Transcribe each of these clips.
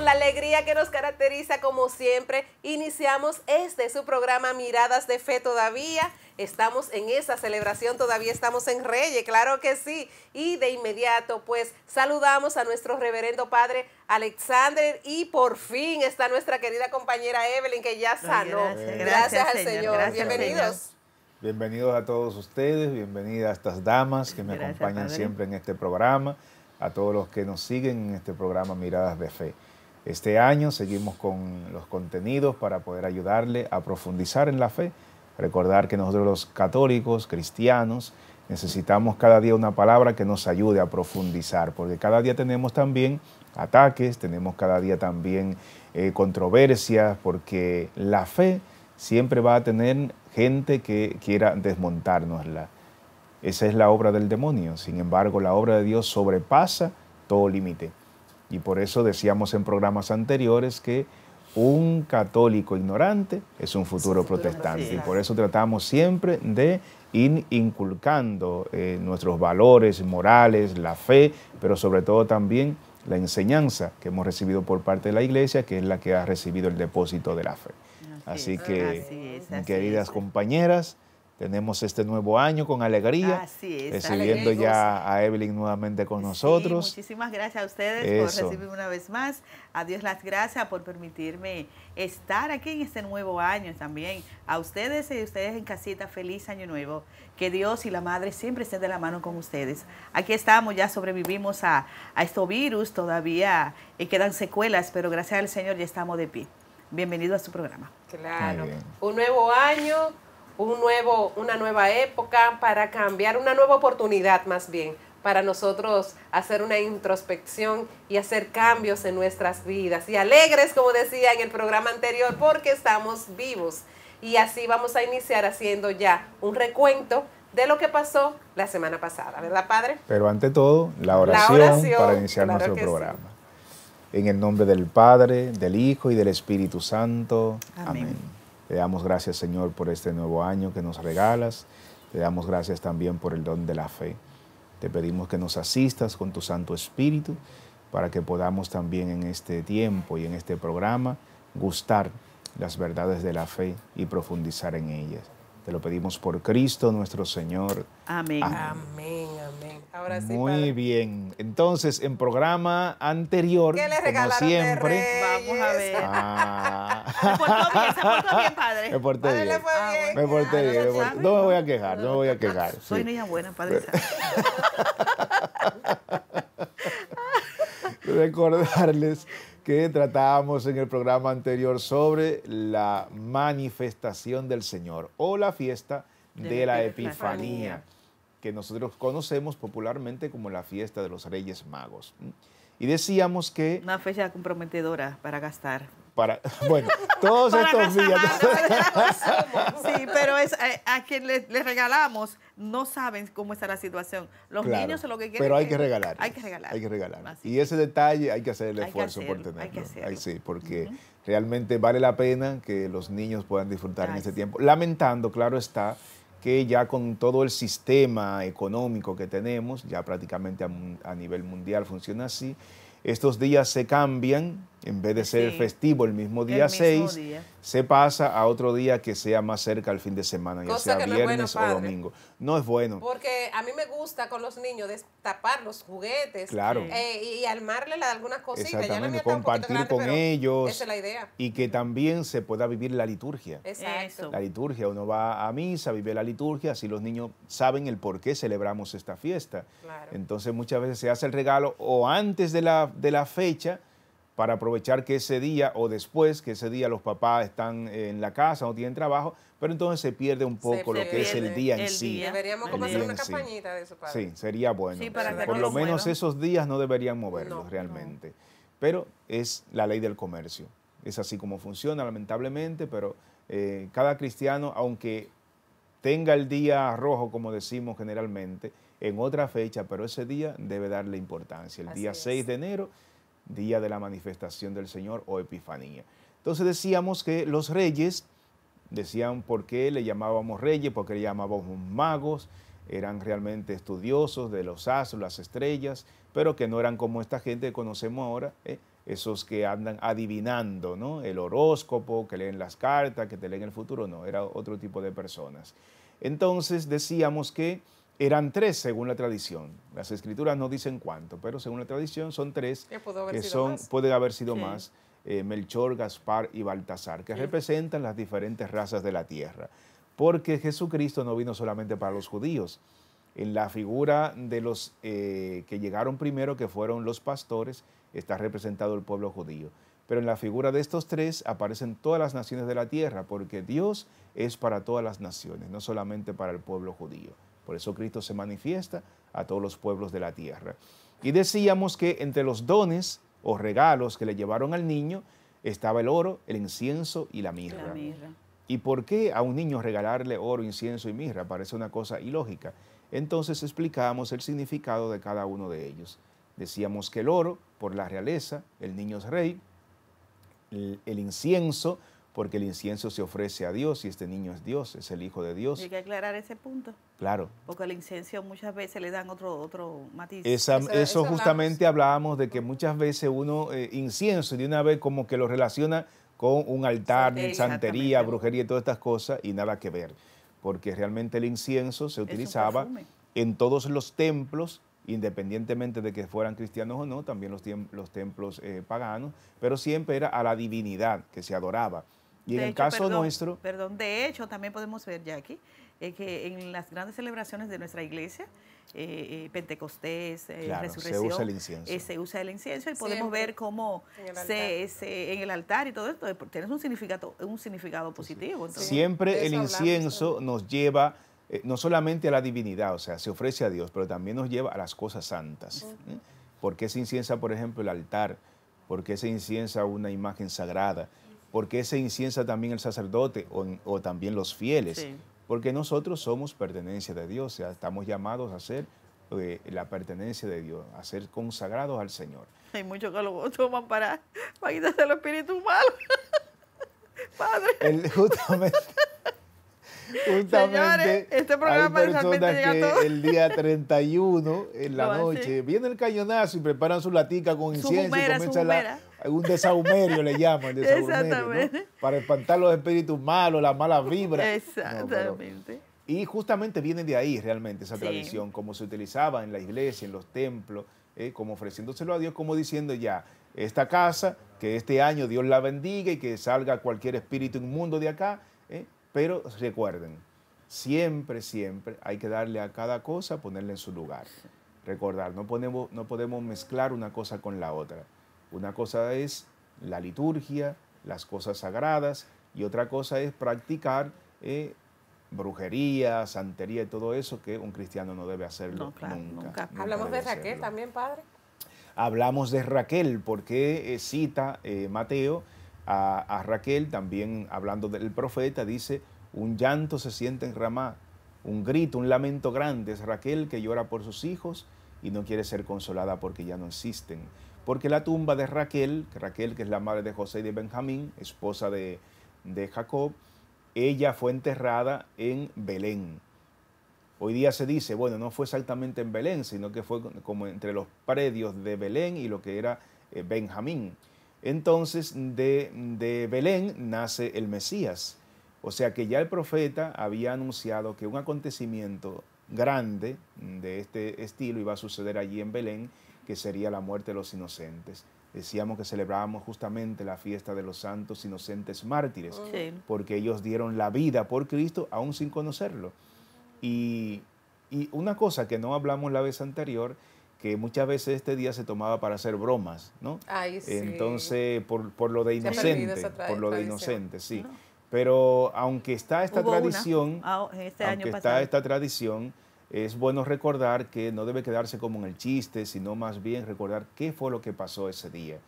la alegría que nos caracteriza como siempre, iniciamos este su programa Miradas de Fe todavía. Estamos en esa celebración, todavía estamos en Reyes, claro que sí. Y de inmediato, pues saludamos a nuestro reverendo padre Alexander y por fin está nuestra querida compañera Evelyn que ya sanó. Gracias, al Señor. Bienvenidos. Bienvenidos a todos ustedes, bienvenidas a estas damas que me acompañan siempre en este programa, a todos los que nos siguen en este programa Miradas de Fe. Este año seguimos con los contenidos para poder ayudarle a profundizar en la fe. Recordar que nosotros los católicos, cristianos, necesitamos cada día una palabra que nos ayude a profundizar, porque cada día tenemos también ataques, tenemos cada día también eh, controversias, porque la fe siempre va a tener gente que quiera desmontárnosla. Esa es la obra del demonio. Sin embargo, la obra de Dios sobrepasa todo límite. Y por eso decíamos en programas anteriores que un católico ignorante es un futuro, protestante. Y por eso tratamos siempre de ir inculcando eh, nuestros valores morales, la fe, pero sobre todo también la enseñanza que hemos recibido por parte de la iglesia, que es la que ha recibido el depósito de la fe. Así, que, queridas compañeras, tenemos este nuevo año con alegría, Así es, recibiendo ya a Evelyn nuevamente con nosotros. muchísimas gracias a ustedes por recibirme una vez más. A Dios las gracias por permitirme estar aquí en este nuevo año también. A ustedes y a ustedes en casita, feliz año nuevo. Que Dios y la Madre siempre estén de la mano con ustedes. Aquí estamos, ya sobrevivimos a, a este virus, todavía y eh, quedan secuelas, pero gracias al Señor ya estamos de pie. Bienvenido a su programa. Claro, un nuevo año un nuevo, una nueva época, para cambiar, una nueva oportunidad más bien, para nosotros hacer una introspección y hacer cambios en nuestras vidas. Y alegres, como decía en el programa anterior, porque estamos vivos. Y así vamos a iniciar haciendo ya un recuento de lo que pasó la semana pasada, ¿verdad, Padre? Pero ante todo, la oración, para iniciar nuestro programa. En el nombre del Padre, del Hijo y del Espíritu Santo. Amén. Te damos gracias, Señor, por este nuevo año que nos regalas. Te damos gracias también por el don de la fe. Te pedimos que nos asistas con tu Santo Espíritu para que podamos también en este tiempo y en este programa gustar las verdades de la fe y profundizar en ellas. Te lo pedimos por Cristo nuestro Señor. Amén. Amén, amén. Ahora sí, Muy bien. Entonces, en programa anterior, como siempre, vamos a ver. Ah, Me se portó bien, padre. Me porté bien. No me voy a quejar, no me voy a quejar. Soy una niña buena, padre. Recordarles que tratábamos en el programa anterior sobre la manifestación del Señor o la fiesta de, la Epifanía, que nosotros conocemos popularmente como la fiesta de los Reyes Magos. Y decíamos que... Una fecha comprometedora para gastar para. Bueno, todos estos días. sí, pero es eh, a, quien les regalamos no saben cómo está la situación. Los niños son lo que quieren. Pero hay que regalar. Hay que regalar. Hay que regalar. Y ese detalle hay que hacer el esfuerzo por tenerlo. Hay que hacerlo. porque realmente vale la pena que los niños puedan disfrutar en ese tiempo. Lamentando, claro está, que ya con todo el sistema económico que tenemos, ya prácticamente a nivel mundial funciona así, estos días se cambian en vez de ser el festivo el mismo día 6, se pasa a otro día que sea más cerca al fin de semana, ya sea viernes o domingo. No es bueno. Porque a mí me gusta con los niños destapar los juguetes claro. Eh, y, armarle algunas cositas. Exactamente, ya compartir con ellos. Esa es la idea. Y que también se pueda vivir la liturgia. Exacto. La liturgia, uno va a misa, vive la liturgia, así los niños saben el por qué celebramos esta fiesta. Entonces muchas veces se hace el regalo o antes de la, de la fecha, para aprovechar que ese día o después, que ese día los papás están en la casa, o tienen trabajo, pero entonces se pierde un poco lo que es el día en sí. Deberíamos como hacer una campañita de eso. Padre. Sí, sería bueno. Por lo menos esos días no deberían moverlos realmente. Pero es la ley del comercio. Es así como funciona, lamentablemente, pero eh, cada cristiano, aunque tenga el día rojo, como decimos generalmente, en otra fecha, pero ese día debe darle importancia. El día 6 de enero día de la manifestación del Señor o Epifanía. Entonces decíamos que los reyes, decían por qué le llamábamos reyes, Porque le llamábamos magos, eran realmente estudiosos de los astros, las estrellas, pero que no eran como esta gente que conocemos ahora, ¿eh? esos que andan adivinando, ¿no? El horóscopo, que leen las cartas, que te leen el futuro, no, era otro tipo de personas. Entonces decíamos que eran tres según la tradición. Las escrituras no dicen cuánto, pero según la tradición son tres que son, pueden haber sido más. Eh, Melchor, Gaspar y Baltasar, que representan las diferentes razas de la tierra. Porque Jesucristo no vino solamente para los judíos. En la figura de los eh, que llegaron primero, que fueron los pastores, está representado el pueblo judío. Pero en la figura de estos tres aparecen todas las naciones de la tierra, porque Dios es para todas las naciones, no solamente para el pueblo judío. Por eso Cristo se manifiesta a todos los pueblos de la tierra. Y decíamos que entre los dones o regalos que le llevaron al niño estaba el oro, el incienso y la mirra. ¿Y por qué a un niño regalarle oro, incienso y mirra? Parece una cosa ilógica. Entonces explicábamos el significado de cada uno de ellos. Decíamos que el oro, por la realeza, el niño es rey, el incienso, porque el incienso se ofrece a Dios y este niño es Dios, es el Hijo de Dios. Hay que aclarar ese punto. Claro. Porque el incienso muchas veces le dan otro, otro matiz. eso, justamente hablábamos. de que muchas veces uno eh, incienso de una vez como que lo relaciona con un altar, santería, brujería y todas estas cosas y nada que ver, porque realmente el incienso se utilizaba en todos los templos independientemente de que fueran cristianos o no, también los, los templos eh, paganos, pero siempre era a la divinidad que se adoraba. Y en el caso nuestro... Perdón, de hecho también podemos ver, Jackie, aquí eh, que en las grandes celebraciones de nuestra iglesia, eh, eh, Pentecostés, Resurrección, se usa el incienso. se usa el incienso y podemos ver cómo en se, en el altar y todo esto tiene un significado, un significado positivo. Siempre el incienso nos lleva... no solamente a la divinidad, o sea, se ofrece a Dios, pero también nos lleva a las cosas santas. ¿Por qué se inciensa, por ejemplo, el altar? ¿Por qué se inciensa una imagen sagrada? porque se inciensa también el sacerdote o, también los fieles, porque nosotros somos pertenencia de Dios, o estamos llamados a ser eh, la pertenencia de Dios, a ser consagrados al Señor. Hay muchos que lo toman para, para quitarse el espíritu malo. Padre. justamente. Justamente Señores, este programa hay personas que el día 31 en la noche viene el cañonazo y preparan su latica con incienso y un desahumerio le llaman, Para espantar los espíritus malos, las malas vibras. Exactamente. y justamente viene de ahí realmente esa tradición, como se utilizaba en la iglesia, en los templos, eh, como ofreciéndoselo a Dios, como diciendo ya, esta casa, que este año Dios la bendiga y que salga cualquier espíritu inmundo de acá, eh, pero recuerden, siempre, siempre hay que darle a cada cosa, ponerle en su lugar. Recordar, no no podemos mezclar una cosa con la otra. Una cosa es la liturgia, las cosas sagradas, y otra cosa es practicar eh, brujería, santería y todo eso que un cristiano no debe hacerlo nunca, Hablamos de Raquel también, padre. Hablamos de Raquel porque eh, cita eh, Mateo a, Raquel, también hablando del profeta, dice, un llanto se siente en Ramá, un grito, un lamento grande, es Raquel que llora por sus hijos y no quiere ser consolada porque ya no existen porque la tumba de Raquel, Raquel que es la madre de José y de Benjamín, esposa de, Jacob, ella fue enterrada en Belén. Hoy día se dice, bueno, no fue exactamente en Belén, sino que fue como entre los predios de Belén y lo que era eh, Benjamín. Entonces de Belén nace el Mesías. O sea que ya el profeta había anunciado que un acontecimiento grande de este estilo iba a suceder allí en Belén que sería la muerte de los inocentes. Decíamos que celebrábamos justamente la fiesta de los santos inocentes mártires, mm. porque ellos dieron la vida por Cristo aún sin conocerlo. Y, una cosa que no hablamos la vez anterior que muchas veces este día se tomaba para hacer bromas, ¿no? Ay, sí. Entonces, por, lo de inocentes, por lo de inocentes, sí. Pero ah. aunque está esta tradición, ah, este está esta tradición, es bueno recordar que no debe quedarse como en el chiste, sino más bien recordar qué fue lo que pasó ese día.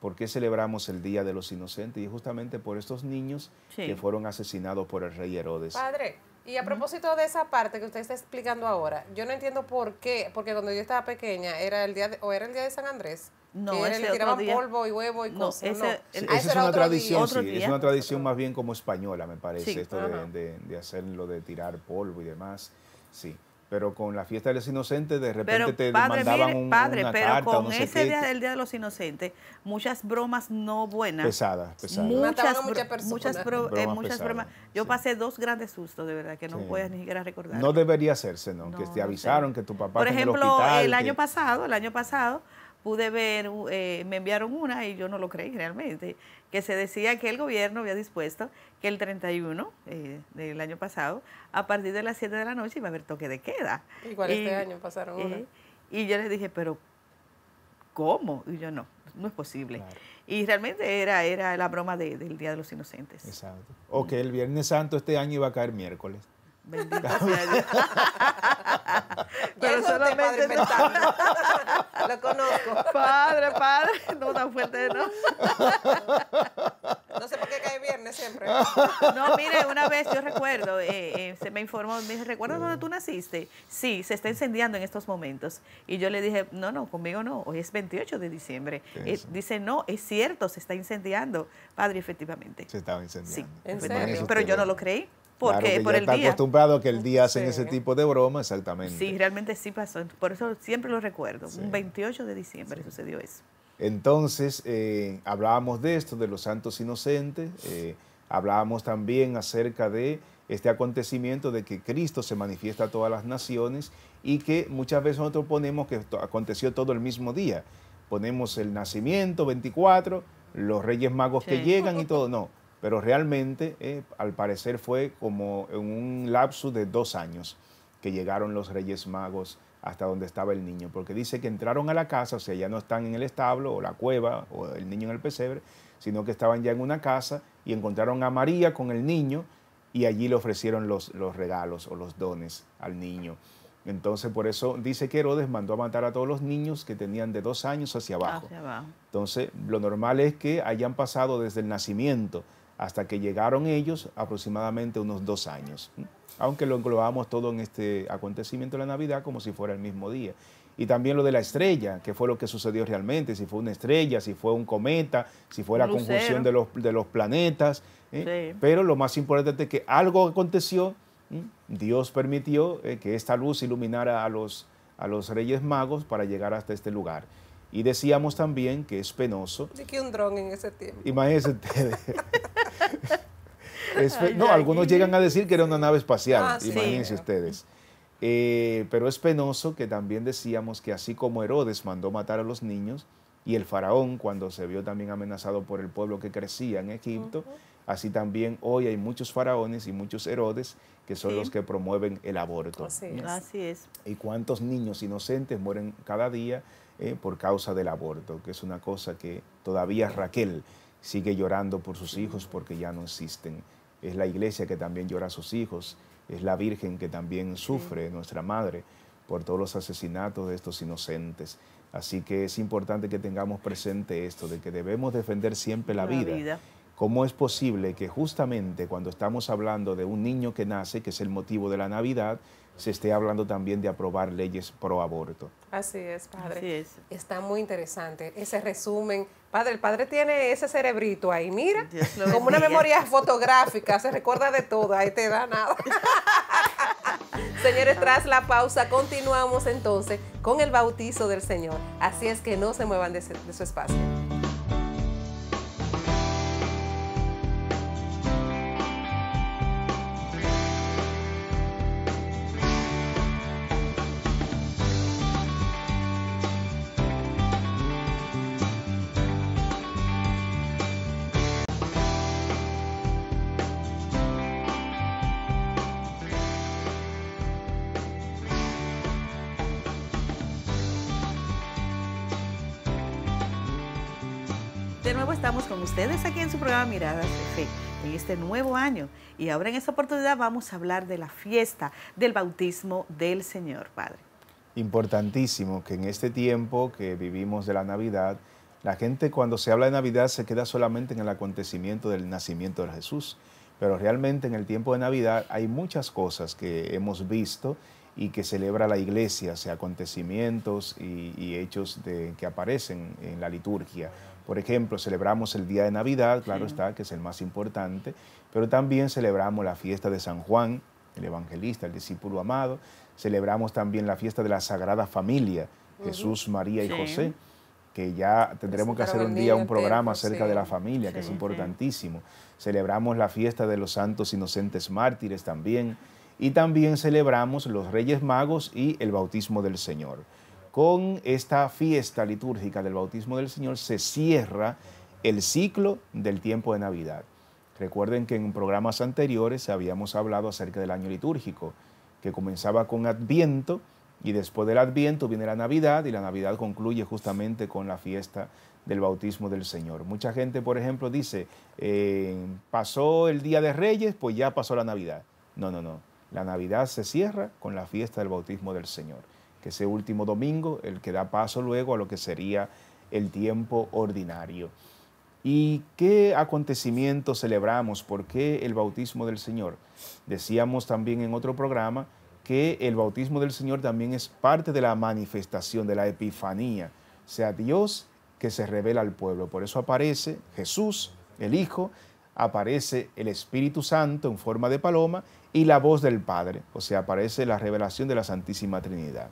¿Por qué celebramos el Día de los Inocentes? Y justamente por estos niños que fueron asesinados por el rey Herodes. Padre, y a propósito de esa parte que usted está explicando ahora, yo no entiendo por qué, porque cuando yo estaba pequeña era el día de, o era el día de San Andrés. No, que le tiraban polvo y huevo y cosas. Ah, esa es una tradición, sí, es una tradición más bien como española, me parece, esto de, hacerlo, hacer lo de tirar polvo y demás. Sí. Pero con la fiesta de los inocentes de repente te padre, mandaban un, padre, pero con ese día del Día de los Inocentes, muchas bromas no buenas. Pesadas, pesadas. Muchas, muchas, eh, muchas, bromas, Yo pasé dos grandes sustos, de verdad, que no puedes ni siquiera recordar. No debería hacerse, ¿no? que te avisaron que tu papá Por ejemplo, el, año pasado, el año pasado, pude ver, eh, me enviaron una y yo no lo creí realmente, que se decía que el gobierno había dispuesto que el 31 eh, del año pasado, a partir de las 7 de la noche, iba a haber toque de queda. Igual este año pasaron una. Eh, y, yo les dije, pero ¿cómo? Y yo no, no es posible. Y realmente era, era la broma del Día de los Inocentes. Exacto. O que el Viernes Santo este año iba a caer miércoles. Bendito Pero solamente no. Lo conozco. Padre, padre. No tan fuerte, ¿no? No sé por qué cae viernes siempre. No, mire, una vez yo recuerdo, eh, eh, se me informó, me dijo, ¿recuerdas dónde tú naciste? Sí, se está incendiando en estos momentos. Y yo le dije, no, no, conmigo no, hoy es 28 de diciembre. Eh, dice, no, es cierto, se está incendiando. Padre, efectivamente. Se estaba incendiando. Sí, ¿En Pero yo no lo creí. Porque por el está acostumbrado que el día hacen ese tipo de broma, exactamente. Sí, realmente sí pasó. Por eso siempre lo recuerdo. Un 28 de diciembre sucedió eso. Entonces, eh, hablábamos de esto, de los santos inocentes. Eh, hablábamos también acerca de este acontecimiento de que Cristo se manifiesta a todas las naciones y que muchas veces nosotros ponemos que esto aconteció todo el mismo día. Ponemos el nacimiento 24, los reyes magos que llegan y todo. No, pero realmente eh, al parecer fue como en un lapso de dos años que llegaron los Reyes Magos hasta donde estaba el niño, porque dice que entraron a la casa, o sea, ya no están en el establo o la cueva o el niño en el pesebre, sino que estaban ya en una casa y encontraron a María con el niño y allí le ofrecieron los, los regalos o los dones al niño. Entonces, por eso dice que Herodes mandó a matar a todos los niños que tenían de dos años Hacia abajo. Entonces, lo normal es que hayan pasado desde el nacimiento hasta que llegaron ellos aproximadamente unos dos años, aunque lo englobamos todo en este acontecimiento de la Navidad como si fuera el mismo día. Y también lo de la estrella, que fue lo que sucedió realmente, si fue una estrella, si fue un cometa, si fue la conjunción de los, de los planetas. ¿eh? Pero lo más importante es que algo aconteció, Dios permitió eh, que esta luz iluminara a los, a los Reyes Magos para llegar hasta este lugar. Y decíamos también que es penoso. De que un dron en ese tiempo. Imagínense ustedes. no, algunos llegan a decir que era una nave espacial, ah, imagínense ustedes. Eh, pero es penoso que también decíamos que así como Herodes mandó matar a los niños y el faraón cuando se vio también amenazado por el pueblo que crecía en Egipto, así también hoy hay muchos faraones y muchos Herodes que son los que promueven el aborto. Así es. Y cuántos niños inocentes mueren cada día eh, por causa del aborto, que es una cosa que todavía Raquel sigue llorando por sus hijos porque ya no existen. Es la iglesia que también llora a sus hijos, es la Virgen que también sufre, nuestra Madre, por todos los asesinatos de estos inocentes. Así que es importante que tengamos presente esto, de que debemos defender siempre la, vida ¿Cómo es posible que justamente cuando estamos hablando de un niño que nace, que es el motivo de la Navidad, se esté hablando también de aprobar leyes pro aborto? Así es, padre. Así es. Está muy interesante ese resumen. Padre, el padre tiene ese cerebrito ahí, mira, como una memoria fotográfica, se recuerda de todo, ahí te da nada. Señores, tras la pausa continuamos entonces con el bautizo del Señor. Así es que no se muevan de su espacio. de Fe en este nuevo año. Y ahora en esta oportunidad vamos a hablar de la fiesta del bautismo del Señor, Padre. Importantísimo que en este tiempo que vivimos de la Navidad, la gente cuando se habla de Navidad se queda solamente en el acontecimiento del nacimiento de Jesús. Pero realmente en el tiempo de Navidad hay muchas cosas que hemos visto y que celebra la iglesia, sea, acontecimientos y, hechos de, que aparecen en la liturgia por ejemplo, celebramos el día de Navidad, claro está, que es el más importante, pero también celebramos la fiesta de San Juan, el evangelista, el discípulo amado. Celebramos también la fiesta de la Sagrada Familia, Jesús, María y José, que ya tendremos que pues hacer un día un programa acerca de la familia, que es importantísimo. Celebramos la fiesta de los santos inocentes mártires también. Y también celebramos los Reyes Magos y el bautismo del Señor con esta fiesta litúrgica del bautismo del Señor se cierra el ciclo del tiempo de Navidad. Recuerden que en programas anteriores habíamos hablado acerca del año litúrgico, que comenzaba con Adviento y después del Adviento viene la Navidad y la Navidad concluye justamente con la fiesta del bautismo del Señor. Mucha gente, por ejemplo, dice, eh, pasó el Día de Reyes, pues ya pasó la Navidad. No, no, no. La Navidad se cierra con la fiesta del bautismo del Señor que ese último domingo, el que da paso luego a lo que sería el tiempo ordinario. ¿Y qué acontecimiento celebramos? ¿Por qué el bautismo del Señor? Decíamos también en otro programa que el bautismo del Señor también es parte de la manifestación, de la epifanía, o sea, Dios que se revela al pueblo. Por eso aparece Jesús, el Hijo, aparece el Espíritu Santo en forma de paloma y la voz del Padre, o sea, aparece la revelación de la Santísima Trinidad.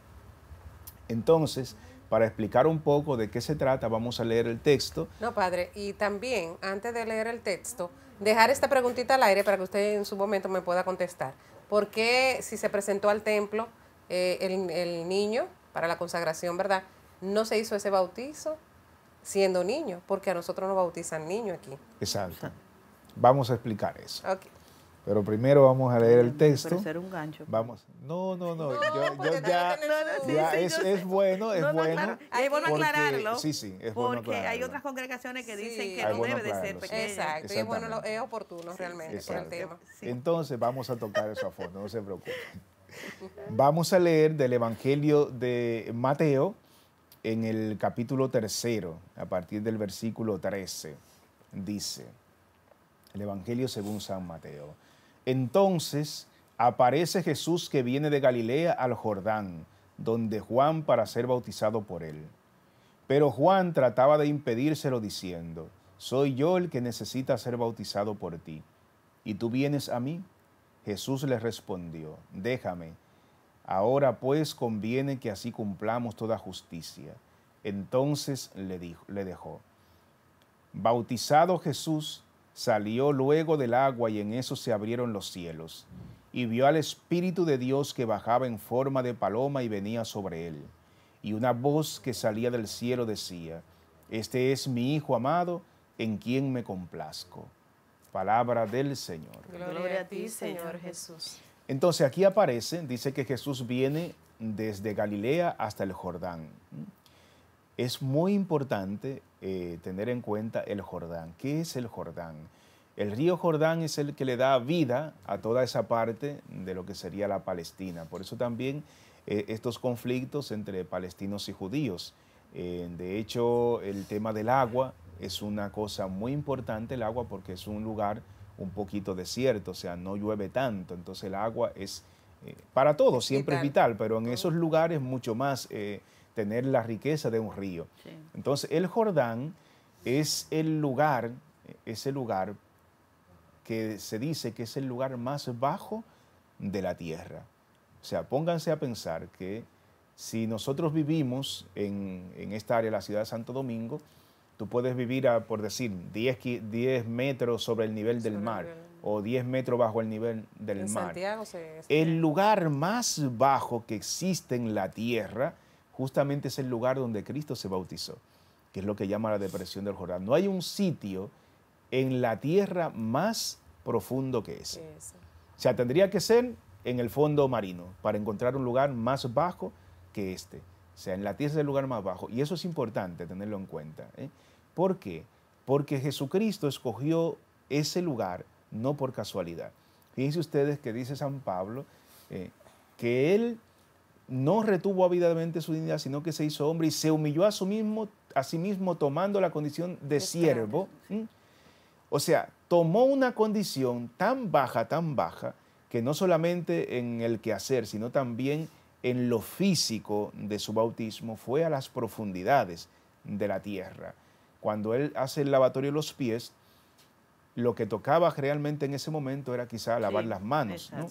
Entonces, para explicar un poco de qué se trata, vamos a leer el texto. No, padre, y también, antes de leer el texto, dejar esta preguntita al aire para que usted en su momento me pueda contestar. ¿Por qué si se presentó al templo eh, el, niño para la consagración, verdad? No se hizo ese bautizo siendo niño, porque a nosotros nos bautizan niño aquí. Exacto. Vamos a explicar eso. Pero primero vamos a leer el texto. un gancho. Vamos. No, no, no. ya, es, bueno, es no, bueno. es bueno aclararlo. sí, sí, es bueno Porque hay otras congregaciones que dicen que no debe de ser pequeño. Exacto. es bueno, es oportuno realmente por el tema. Entonces vamos a tocar eso a fondo, no se preocupen. Vamos a leer del Evangelio de Mateo en el capítulo tercero, a partir del versículo 13. Dice el Evangelio según San Mateo. Entonces aparece Jesús que viene de Galilea al Jordán, donde Juan para ser bautizado por él. Pero Juan trataba de impedírselo diciendo, soy yo el que necesita ser bautizado por ti, y tú vienes a mí. Jesús le respondió, déjame, ahora pues conviene que así cumplamos toda justicia. Entonces le, le dejó. Bautizado Jesús, salió luego del agua y en eso se abrieron los cielos. Y vio al Espíritu de Dios que bajaba en forma de paloma y venía sobre él. Y una voz que salía del cielo decía, Este es mi Hijo amado, en quien me complazco. Palabra del Señor. Gloria a ti, Señor Jesús. Entonces aquí aparece, dice que Jesús viene desde Galilea hasta el Jordán es muy importante eh, tener en cuenta el Jordán. ¿Qué es el Jordán? El río Jordán es el que le da vida a toda esa parte de lo que sería la Palestina. Por eso también eh, estos conflictos entre palestinos y judíos. Eh, de hecho, el tema del agua es una cosa muy importante, el agua, porque es un lugar un poquito desierto, o sea, no llueve tanto. Entonces el agua es para todos, siempre es vital, pero en esos lugares mucho más tener la riqueza de un río. Entonces, el Jordán es el lugar, ese lugar que se dice que es el lugar más bajo de la tierra. O sea, pónganse a pensar que si nosotros vivimos en, esta área, la ciudad de Santo Domingo, tú puedes vivir por decir, 10, 10 metros sobre el nivel del mar o 10 metros bajo el nivel del mar. El este lugar más bajo que existe en la tierra justamente es el lugar donde Cristo se bautizó, que es lo que llama la depresión del Jordán. No hay un sitio en la tierra más profundo que ese. O sea, tendría que ser en el fondo marino para encontrar un lugar más bajo que este. O sea, en la tierra es el lugar más bajo. Y eso es importante tenerlo en cuenta. ¿eh? ¿Por qué? Porque Jesucristo escogió ese lugar no por casualidad. Fíjense ustedes que dice San Pablo eh, que él no retuvo avidamente su dignidad, sino que se hizo hombre y se humilló a, sí mismo, a sí mismo tomando la condición de siervo. O sea, tomó una condición tan baja, tan baja, que no solamente en el quehacer, sino también en lo físico de su bautismo fue a las profundidades de la tierra. Cuando él hace el lavatorio de los pies, lo que tocaba realmente en ese momento era quizá lavar las manos. ¿no?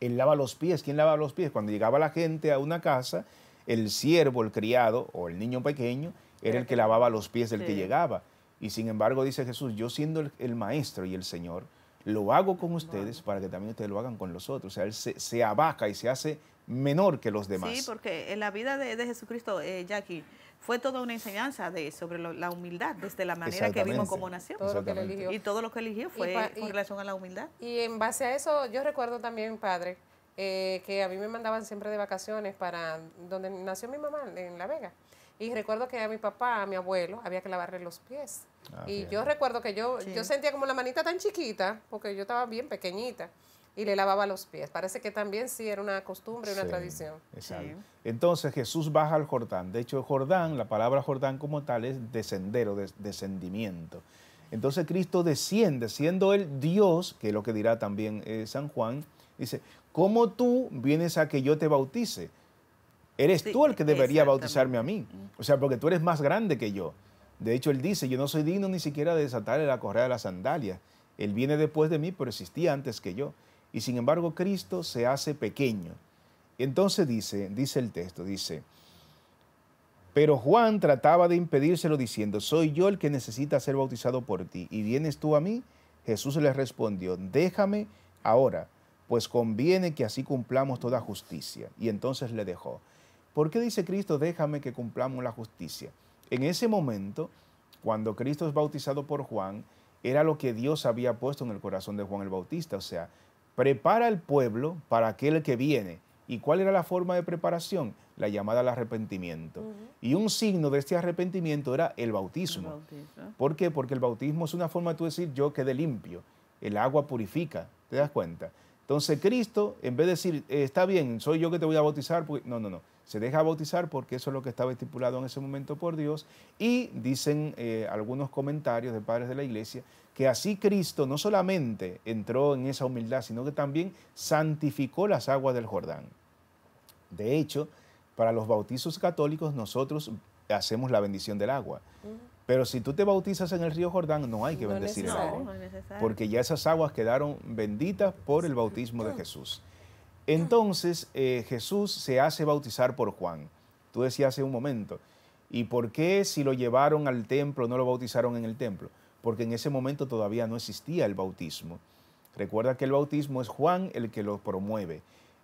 él lava los pies. ¿Quién lavaba los pies? Cuando llegaba la gente a una casa, el siervo, el criado o el niño pequeño era el que lavaba los pies del que llegaba. Y sin embargo dice Jesús, yo siendo el, maestro y el Señor, lo hago con ustedes para que también ustedes lo hagan con los otros. O sea, Él se, abaca y se hace menor que los demás. Sí, porque en la vida de, Jesucristo, eh, Jackie, fue toda una enseñanza de sobre la humildad, desde la manera que vimos como nación. Y todo lo que eligió fue en relación a la humildad. Y en base a eso, yo recuerdo también, padre, eh, que a mí me mandaban siempre de vacaciones para donde nació mi mamá, en La Vega. Y recuerdo que a mi papá, a mi abuelo, había que lavarle los pies. Ah, y yo recuerdo que yo, yo sentía como la manita tan chiquita, porque yo estaba bien pequeñita y le lavaba los pies. Parece que también sí era una costumbre, una tradición. Entonces Jesús baja al Jordán. De hecho, Jordán, la palabra Jordán como tal es descendero, descendimiento. Entonces Cristo desciende, siendo Él Dios, que es lo que dirá también eh, San Juan, dice, ¿cómo tú vienes a que yo te bautice? Eres tú el que debería bautizarme a mí. O sea, porque tú eres más grande que yo. De hecho, él dice, yo no soy digno ni siquiera de desatarle la correa de las sandalias. Él viene después de mí, pero existía antes que yo y sin embargo Cristo se hace pequeño. entonces dice, dice el texto, dice, pero Juan trataba de impedírselo diciendo, soy yo el que necesita ser bautizado por ti, y vienes tú a mí. Jesús le respondió, déjame ahora, pues conviene que así cumplamos toda justicia. Y entonces le dejó. ¿Por qué dice Cristo, déjame que cumplamos la justicia? En ese momento, cuando Cristo es bautizado por Juan, era lo que Dios había puesto en el corazón de Juan el Bautista, o sea, prepara el pueblo para aquel que viene. ¿Y cuál era la forma de preparación? La llamada al arrepentimiento. Y un signo de este arrepentimiento era el bautismo. ¿Por qué? Porque el bautismo es una forma de tú decir yo quedé limpio. El agua purifica, ¿te das cuenta? Entonces Cristo, en vez de decir, eh, está bien, soy yo que te voy a bautizar, no, no, no, se deja bautizar porque eso es lo que estaba estipulado en ese momento por Dios. Y dicen eh, algunos comentarios de padres de la iglesia que así Cristo no solamente entró en esa humildad, sino que también santificó las aguas del Jordán. De hecho, para los bautizos católicos nosotros hacemos la bendición del agua. Pero si tú te bautizas en el río Jordán, no hay que bendecir el agua. porque ya esas aguas quedaron benditas por el bautismo de mm. Jesús. Entonces eh, Jesús se hace bautizar por Juan. Tú decías hace un momento, ¿y por qué si lo llevaron al templo no lo bautizaron en el templo? porque en ese momento todavía no existía el bautismo. Recuerda que el bautismo es Juan el que lo promueve.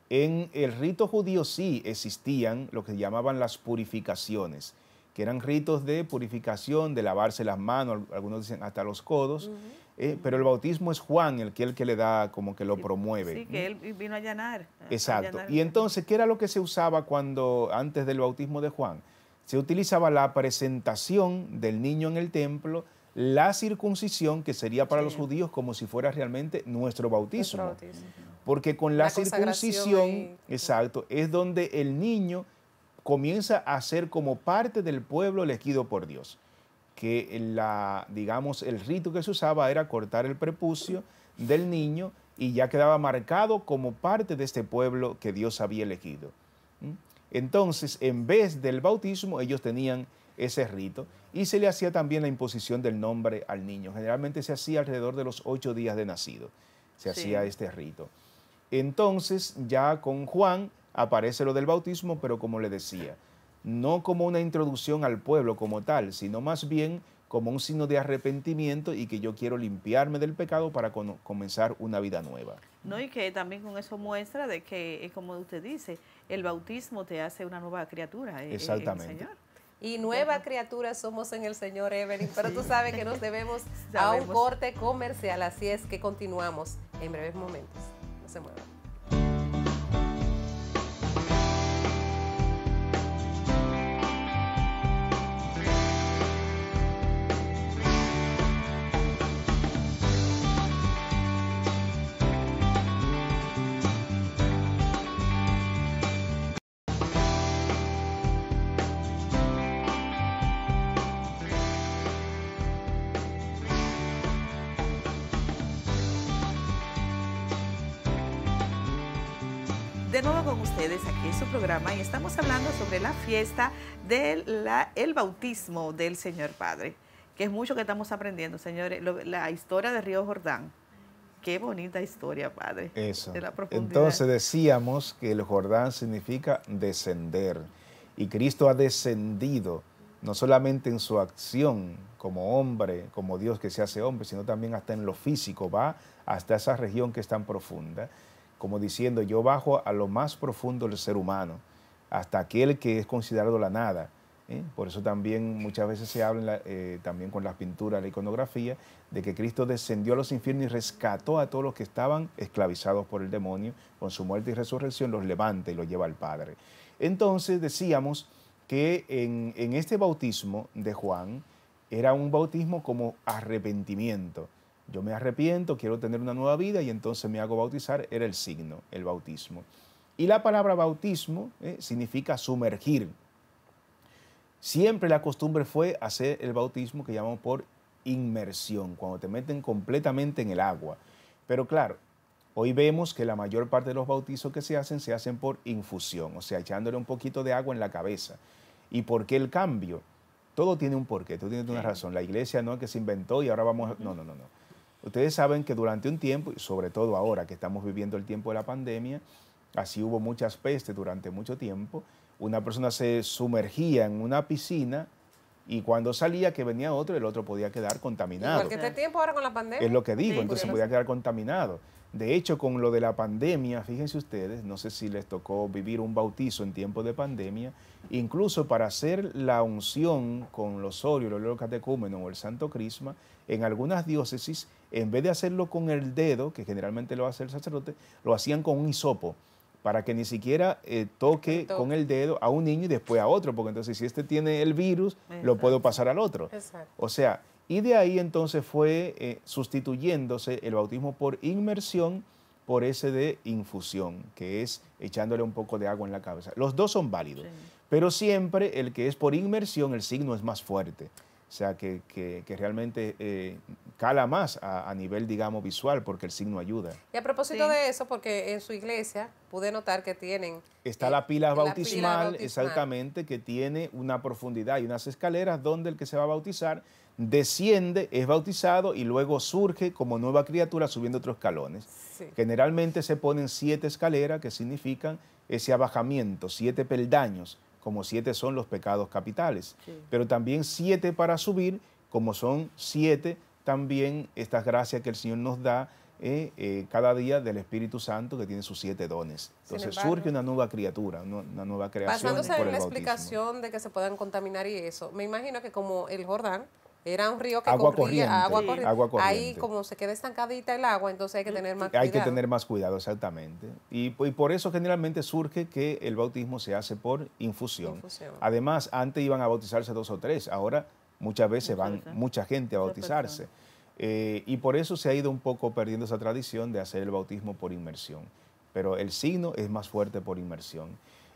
En el rito judío sí existían lo que llamaban las purificaciones, que eran ritos de purificación, de lavarse las manos, algunos dicen hasta los codos, eh, pero el bautismo es Juan el que, el que le da, como que lo promueve. Sí, que él vino a allanar. Exacto. Y entonces, ¿qué era lo que se usaba cuando, antes del bautismo de Juan? Se utilizaba la presentación del niño en el templo, la circuncisión, que sería para los judíos como si fuera realmente nuestro bautismo. Porque con la, circuncisión, exacto, es donde el niño comienza a ser como parte del pueblo elegido por Dios. Que la, digamos, el rito que se usaba era cortar el prepucio del niño y ya quedaba marcado como parte de este pueblo que Dios había elegido. Entonces, en vez del bautismo, ellos tenían ese rito y se le hacía también la imposición del nombre al niño. Generalmente se hacía alrededor de los ocho días de nacido, se hacía este rito. Entonces ya con Juan aparece lo del bautismo, pero como le decía, no como una introducción al pueblo como tal, sino más bien como un signo de arrepentimiento y que yo quiero limpiarme del pecado para comenzar una vida nueva. No, y que también con eso muestra de que, eh, como usted dice, el bautismo te hace una nueva criatura. Eh, eh, Exactamente y nueva criatura somos en el Señor Evelyn, pero tú sabes que nos debemos a un corte comercial, así es que continuamos en breves momentos. No se muevan. su programa y estamos hablando sobre la fiesta del bautismo del Señor Padre, que es mucho que estamos aprendiendo, señores, la historia de Río Jordán. Qué bonita historia, Padre. Eso. Entonces decíamos que el Jordán significa descender y Cristo ha descendido no solamente en su acción como hombre, como Dios que se hace hombre, sino también hasta en lo físico, va hasta esa región que es tan profunda como diciendo yo bajo a lo más profundo del ser humano, hasta aquel que es considerado la nada. ¿eh? Por eso también muchas veces se habla, eh, también con las pinturas, la iconografía, de que Cristo descendió a los infiernos y rescató a todos los que estaban esclavizados por el demonio, con su muerte y resurrección los levanta y los lleva al Padre. Entonces decíamos que en este bautismo de Juan era un bautismo como arrepentimiento yo me arrepiento, quiero tener una nueva vida y entonces me hago bautizar, era el signo, el bautismo. Y la palabra bautismo eh, significa sumergir. Siempre la costumbre fue hacer el bautismo que llamamos por inmersión, cuando te meten completamente en el agua. Pero claro, hoy vemos que la mayor parte de los bautizos que se hacen se hacen por infusión, o sea, echándole un poquito de agua en la cabeza. ¿Y por qué el cambio? Todo tiene un porqué, tú tienes una razón. La iglesia no es que se inventó y ahora vamos... A... No, no, no, no. Ustedes saben que durante un tiempo, y sobre todo ahora que estamos viviendo el tiempo de la pandemia, así hubo muchas pestes durante mucho tiempo. Una persona se sumergía en una piscina y cuando salía que venía otro, el otro podía quedar contaminado. Porque este tiempo ahora con la pandemia. Es lo que digo, entonces podía quedar contaminado. De hecho, con lo de la pandemia, fíjense ustedes, no sé si les tocó vivir un bautizo en tiempo de pandemia, incluso para hacer la unción con los orios, los catecúmenos o el santo crisma, en algunas diócesis en vez de hacerlo con el dedo, que generalmente lo hace el sacerdote, lo hacían con un hisopo para que ni siquiera eh, toque con el dedo a un niño y después a otro, porque entonces si este tiene el virus, lo puedo pasar al otro. O sea, y de ahí entonces fue eh, sustituyéndose el bautismo por inmersión por ese de infusión, que es echándole un poco de agua en la cabeza. Los dos son válidos, pero siempre el que es por inmersión, el signo es más fuerte. O sea, que, realmente eh, cala más a, nivel, digamos, visual, porque el signo ayuda. Y a propósito de eso, porque en su iglesia pude notar que tienen... Está eh, la, pila bautismal, exactamente, que tiene una profundidad y unas escaleras donde el que se va a bautizar desciende, es bautizado y luego surge como nueva criatura subiendo otros escalones. Generalmente se ponen siete escaleras que significan ese abajamiento, siete peldaños, como siete son los pecados capitales, pero también siete para subir, como son siete también estas gracias que el Señor nos da eh, eh, cada día del Espíritu Santo que tiene sus siete dones. Entonces surge una nueva criatura, una nueva creación. Basándose en la explicación de que se puedan contaminar y eso, me imagino que como el Jordán era un río que agua corría agua, corriente. Ahí como se queda estancadita el agua, entonces hay que tener más cuidado. Hay que tener más cuidado, exactamente. Y, por eso generalmente surge que el bautismo se hace por infusión. Además, antes iban a bautizarse dos o tres, ahora Muchas veces van mucha gente a bautizarse. Eh, y por eso se ha ido un poco perdiendo esa tradición de hacer el bautismo por inmersión. Pero el signo es más fuerte por inmersión.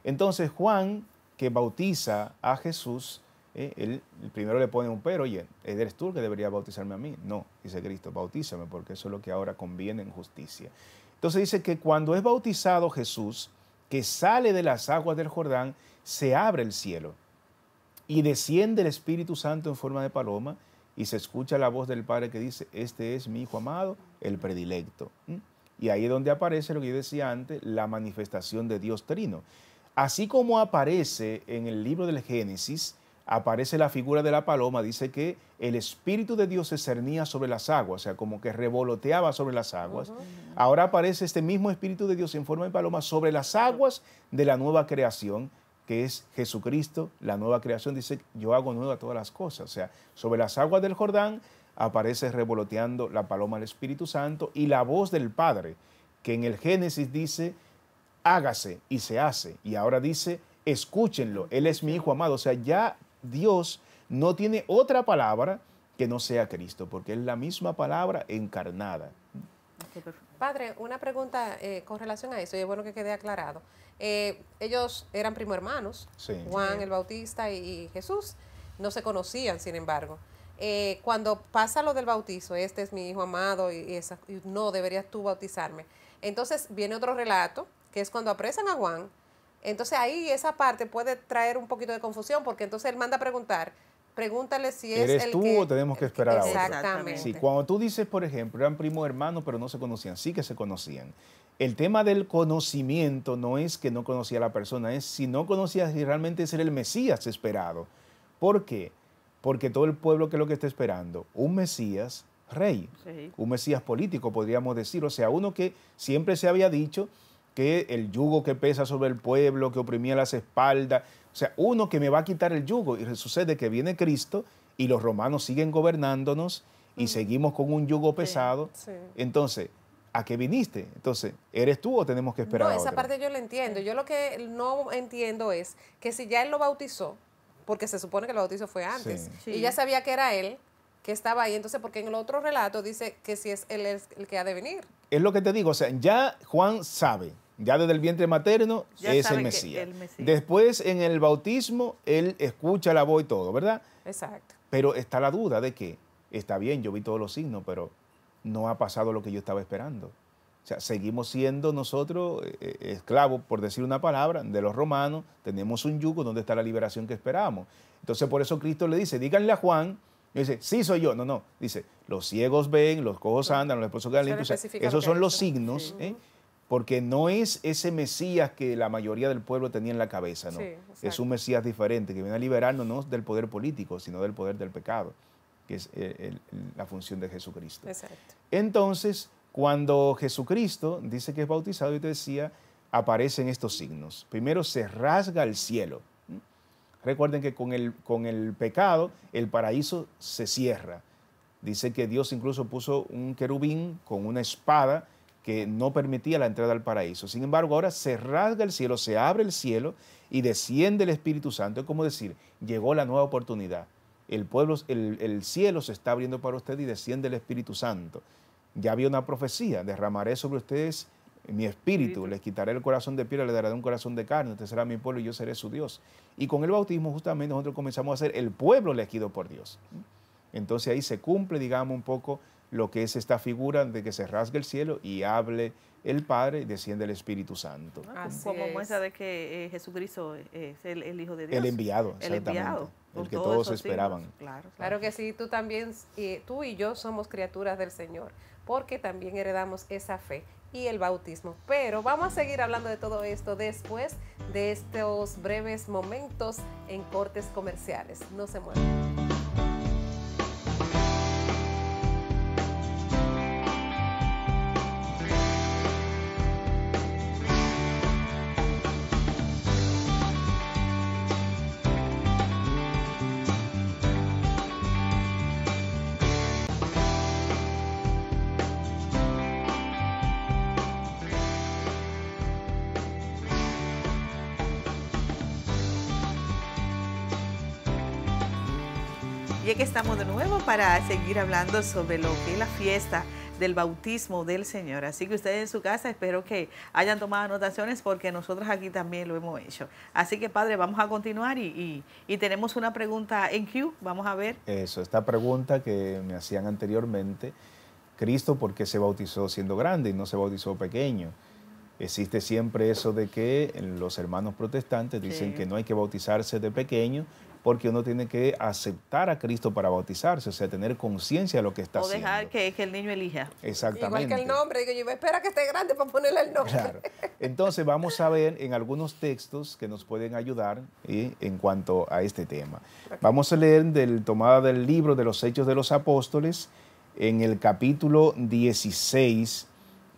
Entonces Juan, que bautiza a Jesús, el eh, primero le pone un pero, oye, eres tú que debería bautizarme a mí. No, dice Cristo, bautízame porque eso es lo que ahora conviene en justicia. Entonces dice que cuando es bautizado Jesús, que sale de las aguas del Jordán, se abre el cielo y desciende el Espíritu Santo en forma de paloma y se escucha la voz del Padre que dice, este es mi Hijo amado, el predilecto. Y ahí es donde aparece lo que yo decía antes, la manifestación de Dios Trino. Así como aparece en el libro del Génesis, aparece la figura de la paloma, dice que el Espíritu de Dios se cernía sobre las aguas, o sea, como que revoloteaba sobre las aguas. Ahora aparece este mismo Espíritu de Dios en forma de paloma sobre las aguas de la nueva creación que es Jesucristo, la nueva creación, dice, yo hago nueva todas las cosas. O sea, sobre las aguas del Jordán aparece revoloteando la paloma del Espíritu Santo y la voz del Padre, que en el Génesis dice, hágase y se hace. Y ahora dice, escúchenlo, Él es mi Hijo amado. O sea, ya Dios no tiene otra palabra que no sea Cristo, porque es la misma palabra encarnada. Padre, una pregunta eh, con relación a eso, y es bueno que quede aclarado. Eh, ellos eran primo hermanos, Juan el Bautista y, Jesús, no se conocían, sin embargo. Eh, cuando pasa lo del bautizo, este es mi hijo amado y, y no deberías tú bautizarme. Entonces viene otro relato, que es cuando apresan a Juan. Entonces ahí esa parte puede traer un poquito de confusión, porque entonces él manda a preguntar pregúntale si es ¿Eres tú o tenemos que esperar a otro? Exactamente. cuando tú dices, por ejemplo, eran primo hermano, pero no se conocían, sí que se conocían. El tema del conocimiento no es que no conocía a la persona, es si no conocía si realmente ser el Mesías esperado. ¿Por qué? Porque todo el pueblo ¿qué es lo que está esperando, un Mesías rey, un Mesías político, podríamos decir, o sea, uno que siempre se había dicho que el yugo que pesa sobre el pueblo, que oprimía las espaldas, o sea, uno que me va a quitar el yugo. Y sucede que viene Cristo y los romanos siguen gobernándonos y seguimos con un yugo pesado. Entonces, ¿a qué viniste? Entonces, ¿eres tú o tenemos que esperar? No, esa parte yo la entiendo. Yo lo que no entiendo es que si ya él lo bautizó, porque se supone que lo bautizo fue antes, y ya sabía que era él que estaba ahí, entonces, porque en el otro relato dice que si es él el que ha de venir. Es lo que te digo, o sea, ya Juan sabe, ya desde el vientre materno es el Mesías. Después en el bautismo él escucha la voz y todo, ¿verdad? Exacto. Pero está la duda de que está bien, yo vi todos los signos, pero no ha pasado lo que yo estaba esperando. O sea, seguimos siendo nosotros eh, eh, esclavos, por decir una palabra, de los romanos, tenemos un yugo donde está la liberación que esperamos. Entonces por eso Cristo le dice, díganle a Juan, y dice, sí soy yo, no, no, dice, los ciegos ven, los cojos andan, los esposos quedan limpios, esos son los signos. ¿eh? porque no es ese Mesías que la mayoría del pueblo tenía en la cabeza, ¿no? es un Mesías diferente, que viene a liberarnos no del poder político, sino del poder del pecado, que es la función de Jesucristo. Exacto. Entonces, cuando Jesucristo dice que es bautizado, y te decía, aparecen estos signos. Primero se rasga el cielo. Recuerden que con con el pecado el paraíso se cierra. Dice que Dios incluso puso un querubín con una espada que no permitía la entrada al paraíso. Sin embargo, ahora se rasga el cielo, se abre el cielo y desciende el Espíritu Santo. Es como decir, llegó la nueva oportunidad. El, pueblo, el, cielo se está abriendo para usted y desciende el Espíritu Santo. Ya había una profecía, derramaré sobre ustedes mi espíritu, les quitaré el corazón de piedra, les daré un corazón de carne, usted será mi pueblo y yo seré su Dios. Y con el bautismo justamente nosotros comenzamos a hacer el pueblo elegido por Dios. Entonces ahí se cumple, digamos, un poco lo que es esta figura de que se rasgue el cielo y hable el Padre y desciende el Espíritu Santo. Ah, como muestra de que eh, Jesucristo es el, Hijo de Dios. El enviado, exactamente. El que todos esperaban. claro, claro. que sí, tú también, tú y yo somos criaturas del Señor, porque también heredamos esa fe y el bautismo. Pero vamos a seguir hablando de todo esto después de estos breves momentos en cortes comerciales. No se muevan. para seguir hablando sobre lo que es la fiesta del bautismo del Señor. Así que ustedes en su casa espero que hayan tomado anotaciones porque nosotros aquí también lo hemos hecho. Así que Padre, vamos a continuar y, tenemos una pregunta en Q, vamos a ver. Eso, esta pregunta que me hacían anteriormente, Cristo, ¿por qué se bautizó siendo grande y no se bautizó pequeño? Existe siempre eso de que los hermanos protestantes dicen que no hay que bautizarse de pequeño porque uno tiene que aceptar a Cristo para bautizarse, o sea, tener conciencia de lo que está haciendo. O dejar Que, el niño elija. Exactamente. Igual que el nombre, digo, yo espera que esté grande para ponerle el nombre. Claro. Entonces vamos a ver en algunos textos que nos pueden ayudar en cuanto a este tema. Vamos a leer del tomada del libro de los Hechos de los Apóstoles en el capítulo 16.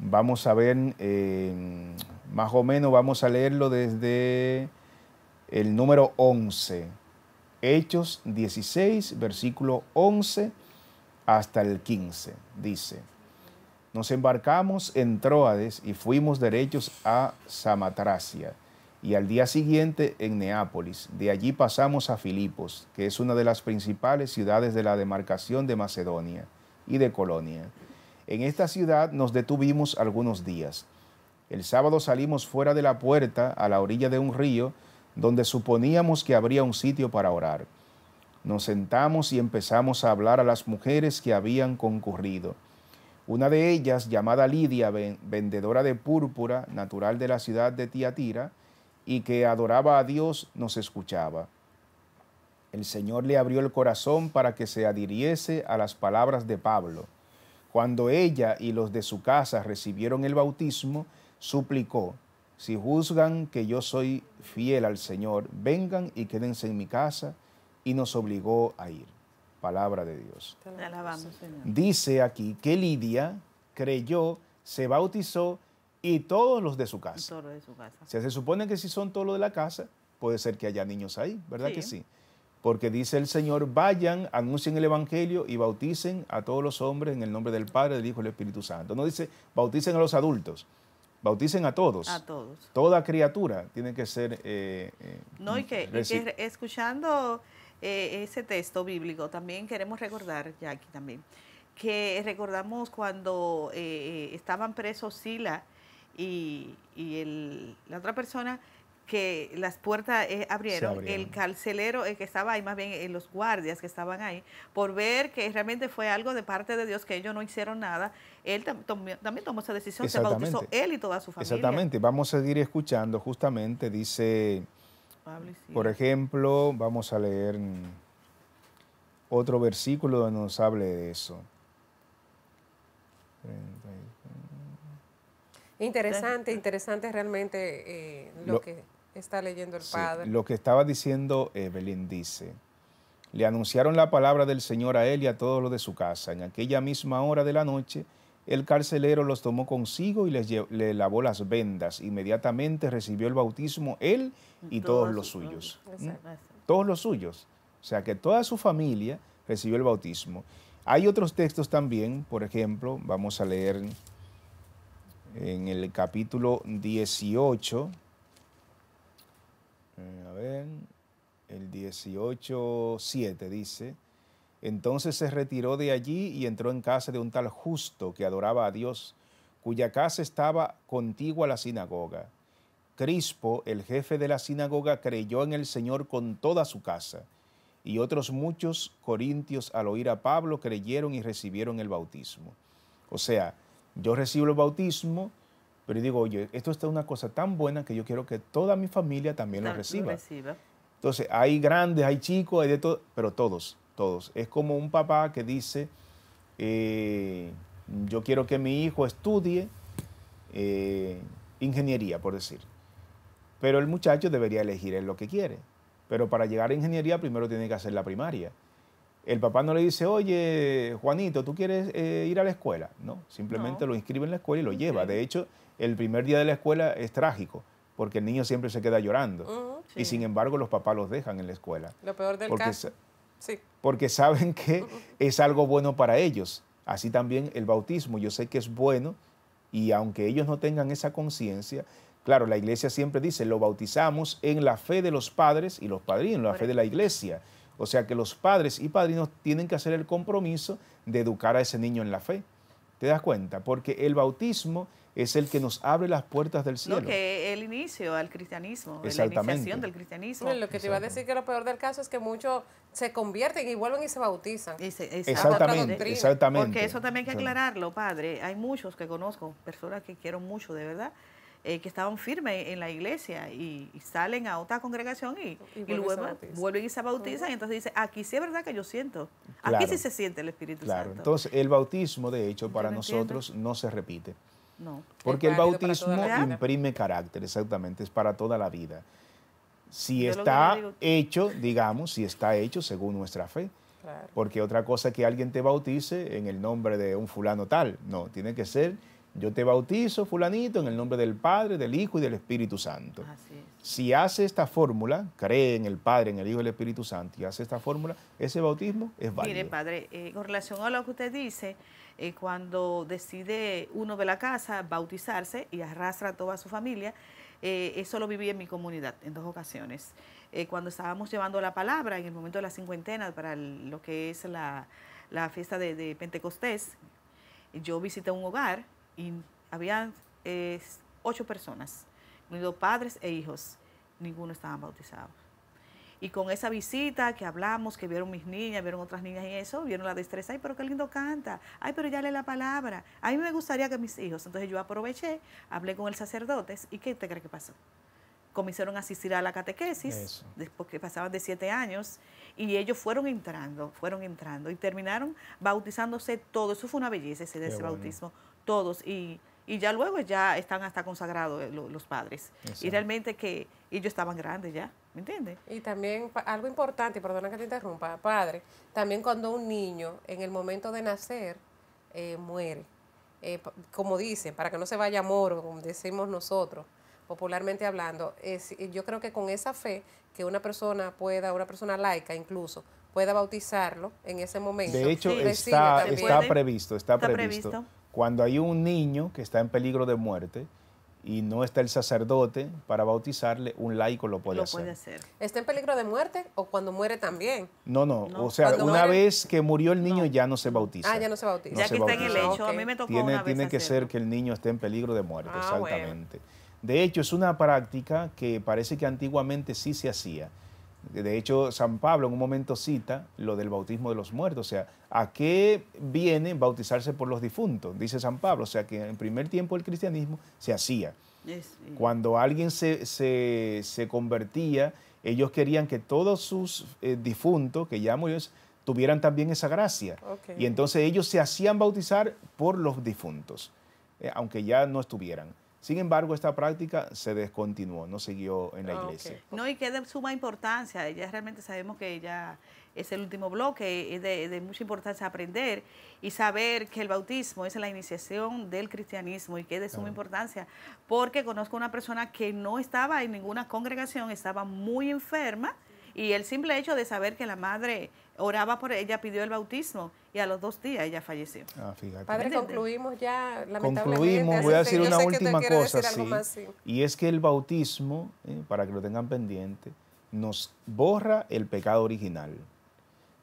Vamos a ver, em, más o menos, vamos a leerlo desde el número 11 Hechos 16, versículo 11 hasta el 15. Dice, nos embarcamos en Troades y fuimos derechos a Samatracia y al día siguiente en Neápolis. De allí pasamos a Filipos, que es una de las principales ciudades de la demarcación de Macedonia y de Colonia. En esta ciudad nos detuvimos algunos días. El sábado salimos fuera de la puerta a la orilla de un río, donde suponíamos que habría un sitio para orar. Nos sentamos y empezamos a hablar a las mujeres que habían concurrido. Una de ellas, llamada Lidia, vendedora de púrpura, natural de la ciudad de Tiatira, y que adoraba a Dios, nos escuchaba. El Señor le abrió el corazón para que se adhiriese a las palabras de Pablo. Cuando ella y los de su casa recibieron el bautismo, suplicó, si juzgan que yo soy fiel al Señor, vengan y quédense en mi casa. Y nos obligó a ir. Palabra de Dios. Señor. Dice aquí que Lidia creyó, se bautizó y todos los de su casa. Todos de su casa. se supone que si son todos los de la casa, puede ser que haya niños ahí, ¿verdad que sí? Porque dice el Señor, vayan, anuncien el Evangelio y bauticen a todos los hombres en el nombre del Padre, del Hijo y del Espíritu Santo. No dice, bauticen a los adultos bauticen a todos. A todos. Toda criatura tiene que ser... Eh, eh, no, y que, escuchando eh, ese texto bíblico, también queremos recordar, Jackie también, que recordamos cuando estaban presos Sila y, y la otra persona que las puertas eh, abrieron, el carcelero eh, que estaba ahí, más bien eh, los guardias que estaban ahí, por ver que realmente fue algo de parte de Dios, que ellos no hicieron nada, él también tomó esa decisión, se bautizó él y toda su familia. Exactamente, vamos a seguir escuchando, justamente dice, por ejemplo, vamos a leer otro versículo donde nos hable de eso. Interesante, interesante realmente lo, que está leyendo el Padre. lo que estaba diciendo Evelyn dice, le anunciaron la palabra del Señor a él y a todos los de su casa. En aquella misma hora de la noche, el carcelero los tomó consigo y les le lavó las vendas. Inmediatamente recibió el bautismo él y todos, los suyos. Todos los suyos. O sea que toda su familia recibió el bautismo. Hay otros textos también, por ejemplo, vamos a leer en el capítulo 18, Mm, a ver, el 18.7 dice, entonces se retiró de allí y entró en casa de un tal justo que adoraba a Dios, cuya casa estaba contigua a la sinagoga. Crispo, el jefe de la sinagoga, creyó en el Señor con toda su casa, y otros muchos corintios al oír a Pablo creyeron y recibieron el bautismo. O sea, yo recibo el bautismo, pero digo, oye, esto está una cosa tan buena que yo quiero que toda mi familia también lo reciba. Entonces, hay grandes, hay chicos, hay de todo, pero todos, todos. Es como un papá que dice, eh, yo quiero que mi hijo estudie eh, ingeniería, por decir. Pero el muchacho debería elegir en lo que quiere. Pero para llegar a ingeniería primero tiene que hacer la primaria. El papá no le dice, oye, Juanito, ¿tú quieres eh, ir a la escuela? No, simplemente lo inscribe en la escuela y lo lleva. De hecho, el primer día de la escuela es trágico, porque el niño siempre se queda llorando. Mm, y sin embargo los papás los dejan en la escuela. Lo peor del porque, caso. Sí. Porque saben que mm, mm, es algo bueno para ellos. Así también el bautismo, yo sé que es bueno y aunque ellos no tengan esa conciencia, claro, la iglesia siempre dice, lo bautizamos en la fe de los padres y los padrinos, la fe de la iglesia. O sea que los padres y padrinos tienen que hacer el compromiso de educar a ese niño en la fe. ¿Te das cuenta? Porque el bautismo es el que nos abre las puertas del cielo. Lo que el inicio al cristianismo, la iniciación del cristianismo. Lo que te iba a decir que lo peor del caso es que muchos se convierten y vuelven y se bautizan. exactamente, exactamente. Porque eso también hay que aclararlo, padre. Hay muchos que conozco, personas que quiero mucho, de verdad, eh, que estaban firmes en la iglesia y, salen a otra congregación y, vuelven y se bautizan. Y entonces dice, aquí sí es verdad que yo siento. Aquí sí se siente el Espíritu claro. Entonces el bautismo, de hecho, para nosotros no se repite. No. Porque el bautismo imprime carácter, exactamente, es para toda la vida. Si está hecho, digamos, si está hecho según nuestra fe. Porque otra cosa que alguien te bautice en el nombre de un fulano tal, no, tiene que ser yo te bautizo, fulanito, en el nombre del Padre, del Hijo y del Espíritu Santo. Así Si hace esta fórmula, cree en el Padre, en el Hijo y el Espíritu Santo, y hace esta fórmula, ese bautismo es válido. Mire, Padre, eh, con relación a lo que usted dice, eh, cuando decide uno de la casa bautizarse y arrastra a toda su familia, eh, eso lo viví en mi comunidad en dos ocasiones. cuando estábamos llevando la palabra en el momento de la cincuentena para lo que es la, fiesta de, de Pentecostés, yo visité un hogar y habían eh, ocho personas, dos padres e hijos, ninguno estaban bautizados. Y con esa visita que hablamos, que vieron mis niñas, vieron otras niñas y eso, vieron la destreza, ay, pero qué lindo canta, ay, pero ya lee la palabra, a mí me gustaría que mis hijos, entonces yo aproveché, hablé con el sacerdote y ¿qué te crees que pasó? Comenzaron a asistir a la catequesis, porque después que pasaban de siete años, y ellos fueron entrando, fueron entrando, y terminaron bautizándose todo, eso fue una belleza ese, bautismo todos, y, y ya luego ya están hasta consagrados eh, los, padres. Y realmente que ellos estaban grandes ya, ¿me entiendes? Y también algo importante, perdona que te interrumpa, padre, también cuando un niño en el momento de nacer eh, muere, eh, como dicen, para que no se vaya moro, como decimos nosotros, popularmente hablando, es, yo creo que con esa fe que una persona pueda, una persona laica incluso, pueda bautizarlo en ese momento. De hecho, está, está previsto, está, previsto. Cuando hay un niño que está en peligro de muerte, y no está el sacerdote para bautizarle, un laico lo puede, lo hacer. puede ¿Está en peligro de muerte o cuando muere también? No, no, o sea, una vez que murió el niño ya no se bautiza. Ah, ya no se bautiza. ya que está en el hecho, a mí me tocó Tiene, tiene que ser que el niño esté en peligro de muerte, ah, exactamente. De hecho, es una práctica que parece que antiguamente sí se hacía de hecho, San Pablo en un momento cita lo del bautismo de los muertos, o sea, ¿a qué viene bautizarse por los difuntos? Dice San Pablo, o sea, que en primer tiempo el cristianismo se hacía. Cuando alguien se, se, convertía, ellos querían que todos sus eh, difuntos, que ya murieron, tuvieran también esa gracia. Y entonces ellos se hacían bautizar por los difuntos, eh, aunque ya no estuvieran. Sin embargo, esta práctica se descontinuó, no siguió en la iglesia. No, y que de suma importancia. ya realmente sabemos que ella es el último bloque, es de, mucha importancia aprender y saber que el bautismo es la iniciación del cristianismo y que es de suma importancia, porque conozco una persona que no estaba en ninguna congregación, estaba muy enferma y el simple hecho de saber que la madre oraba por ella, pidió el bautismo a los dos días ella falleció. Ah, Padre, concluimos ya, Concluimos, voy a decir una última cosa, sí, y es que el bautismo, eh, para que lo tengan pendiente, nos borra el pecado original,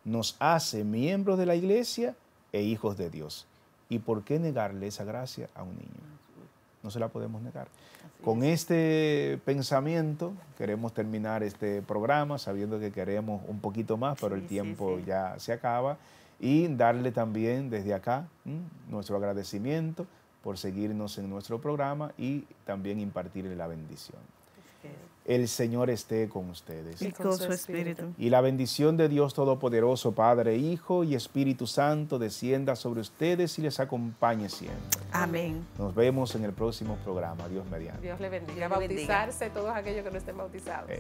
nos hace miembros de la iglesia e hijos de Dios. ¿Y por qué negarle esa gracia a un niño? No se la podemos negar. Con este pensamiento queremos terminar este programa, sabiendo que queremos un poquito más, pero el tiempo ya se acaba y darle también desde acá nuestro agradecimiento por seguirnos en nuestro programa y también impartirle la bendición. El Señor esté con ustedes. Y con su espíritu. Y la bendición de Dios Todopoderoso, Padre, Hijo y Espíritu Santo, descienda sobre ustedes y les acompañe siempre. Amén. Nos vemos en el próximo programa. Dios mediante. Dios le bendiga. Bautizarse todos aquellos que no estén bautizados.